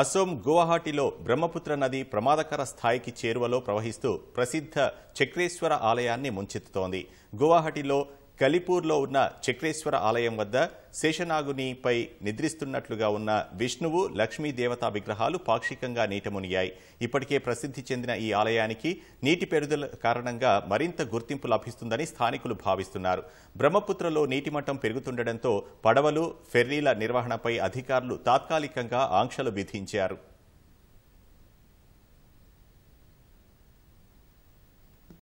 అసోం గువాహటిలో బ్రహ్మపుత్ర నది ప్రమాదకర స్థాయికి చేరువలో ప్రవహిస్తూ ప్రసిద్ధ చక్రేశ్వర ఆలయాన్ని ముంచెత్తుతోంది గువాహటిలో కలిపూర్లో ఉన్న చక్రేశ్వర ఆలయం వద్ద శేషనాగునిపై నిద్రిస్తున్నట్లుగా ఉన్న విష్ణువు లక్ష్మీ దేవతా విగ్రహాలు పాక్షికంగా నీట మునిగాయి ఇప్పటికే ప్రసిద్ధి చెందిన ఈ ఆలయానికి నీటి పెరుదల కారణంగా మరింత గుర్తింపు లభిస్తుందని స్థానికులు భావిస్తున్నారు బ్రహ్మపుత్రలో నీటి మట్టం పెరుగుతుండటంతో పడవలు ఫెర్రీల నిర్వహణపై అధికారులు తాత్కాలికంగా ఆంక్షలు విధించారు